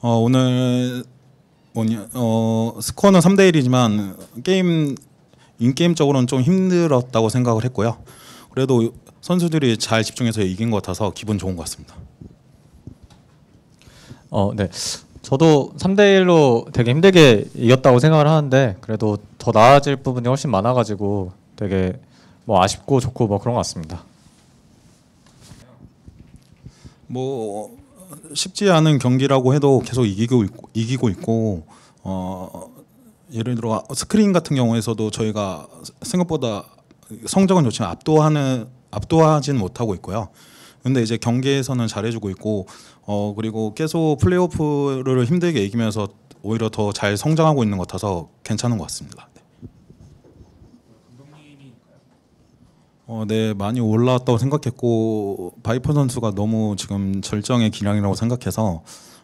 어, 오늘 뭐냐, 어, 스코어는 3대 1이지만 게임 인게임적으로는 좀 힘들었다고 생각을 했고요. 그래도 선수들이 잘 집중해서 이긴 것 같아서 기분 좋은 것 같습니다. 어, 네. 저도 3대 1로 되게 힘들게 이겼다고 생각을 하는데 그래도 더 나아질 부분이 훨씬 많아 가지고 되게 뭐 아쉽고 좋고 뭐 그런 것 같습니다. 뭐 쉽지 않은 경기라고 해도 계속 이기고 있고, 이기고 있고 어, 예를 들어 스크린 같은 경우에서도 저희가 생각보다 성적은 좋지만 압도하는 압도하진 못하고 있고요. 근데 이제 경기에서는 잘해주고 있고 어 그리고 계속 플레이오프를 힘들게 이기면서 오히려 더 잘 성장하고 있는 것 같아서 괜찮은 것 같습니다. 어, 네 많이 올라왔다고 생각했고 바이퍼 선수가 너무 지금 절정의 기량이라고 생각해서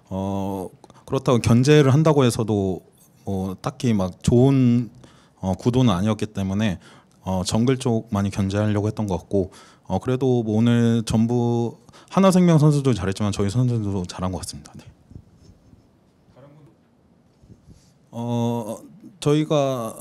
어, 그렇다고 견제를 한다고 해서도 뭐 딱히 막 좋은 어, 구도는 아니었기 때문에 어, 정글 쪽 많이 견제하려고 했던 것 같고 어, 그래도 뭐 오늘 전부 하나생명 선수도 잘했지만 저희 선수들도 잘한 것 같습니다. 네. 어, 저희가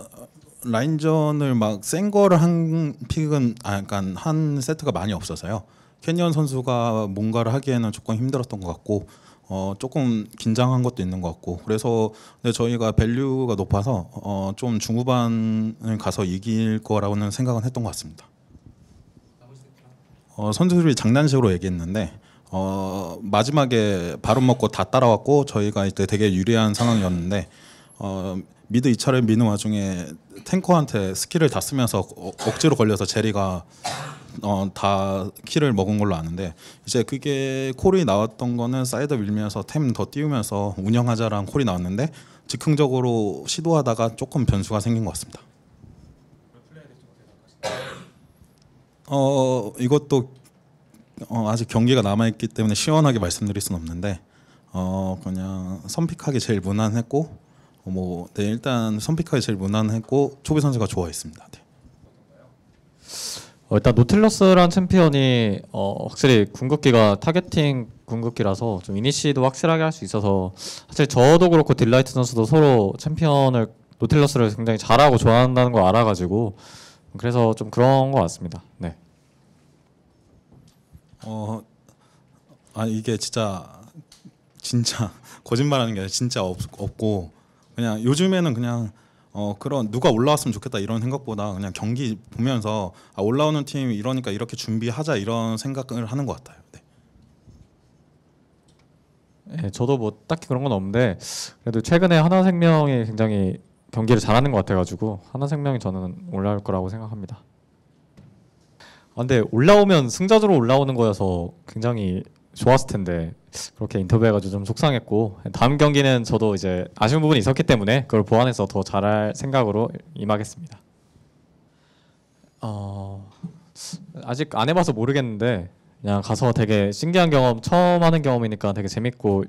라인전을 막센 거를 한 픽은 아 약간 한 세트가 많이 없어서요. 캐니언 선수가 뭔가를 하기에는 조금 힘들었던 것 같고 어 조금 긴장한 것도 있는 것 같고 그래서 근데 저희가 밸류가 높아서 어 좀 중후반을 가서 이길 거라고는 생각은 했던 것 같습니다. 어 선수들이 장난식으로 얘기했는데 어 마지막에 바로 먹고 다 따라왔고 저희가 이때 되게 유리한 상황이었는데 어 미드 2차를 미는 와중에 탱커한테 스킬을 다 쓰면서 어, 억지로 걸려서 제리가 어, 다 키를 먹은 걸로 아는데 이제 그게 콜이 나왔던 거는 사이드 밀면서 템 더 띄우면서 운영하자라 콜이 나왔는데 즉흥적으로 시도하다가 조금 변수가 생긴 것 같습니다. 어 이것도 어, 아직 경기가 남아 있기 때문에 시원하게 말씀드릴 수는 없는데 어 그냥 선픽하기 제일 무난했고 뭐 네, 일단 선피카에 제일 무난했고 초비 선수가 좋아했습니다. 네. 어, 일단 노틸러스란 챔피언이 어, 확실히 궁극기가 타겟팅 궁극기라서 좀 이니시도 확실하게 할 수 있어서 사실 저도 그렇고 딜라이트 선수도 서로 챔피언을 노틸러스를 굉장히 잘하고 좋아한다는 걸 알아가지고 그래서 좀 그런 것 같습니다. 네. 어, 아 이게 진짜 진짜 거짓말하는 게 아니라 진짜 없, 없고 그냥 요즘에는 그냥 어 그런 누가 올라왔으면 좋겠다 이런 생각보다 그냥 경기 보면서 아 올라오는 팀 이러니까 이렇게 준비하자 이런 생각을 하는 것 같아요. 네. 네, 저도 뭐 딱히 그런 건 없는데 그래도 최근에 하나생명이 굉장히 경기를 잘하는 것 같아가지고 하나생명이 저는 올라올 거라고 생각합니다. 아, 근데 올라오면 승자조로 올라오는 거여서 굉장히 좋았을 텐데 그렇게 인터뷰해가지고 좀 속상했고 다음 경기는 저도 이제 아쉬운 부분이 있었기 때문에 그걸 보완해서 더 잘할 생각으로 임하겠습니다. 어, 아직 안 해봐서 모르겠는데 그냥 가서 되게 신기한 경험 처음 하는 경험이니까 되게 재밌고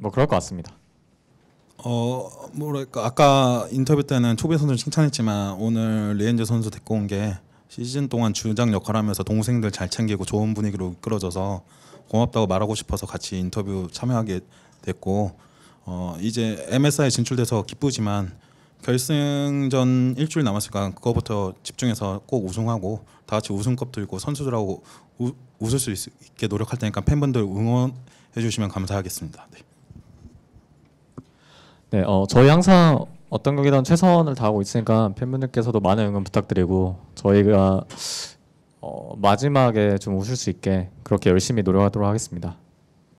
뭐 그럴 것 같습니다. 어 뭐랄까 아까 인터뷰 때는 초비 선수 칭찬했지만 오늘 리엔즈 선수 데리고 온 게 시즌 동안 주장 역할하면서 동생들 잘 챙기고 좋은 분위기로 끌어져서 고맙다고 말하고 싶어서 같이 인터뷰 참여하게 됐고 어, 이제 MSI 진출돼서 기쁘지만 결승전 일주일 남았으니까 그거부터 집중해서 꼭 우승하고 다 같이 우승컵 들고 선수들하고 우, 웃을 수 있, 게 노력할 테니까 팬분들 응원해 주시면 감사하겠습니다. 네. 네, 어, 저희 항상 어떤 경기든 최선을 다하고 있으니까 팬분들께서도 많은 응원 부탁드리고 저희가 어, 마지막에 좀 웃을 수 있게 그렇게 열심히 노력하도록 하겠습니다.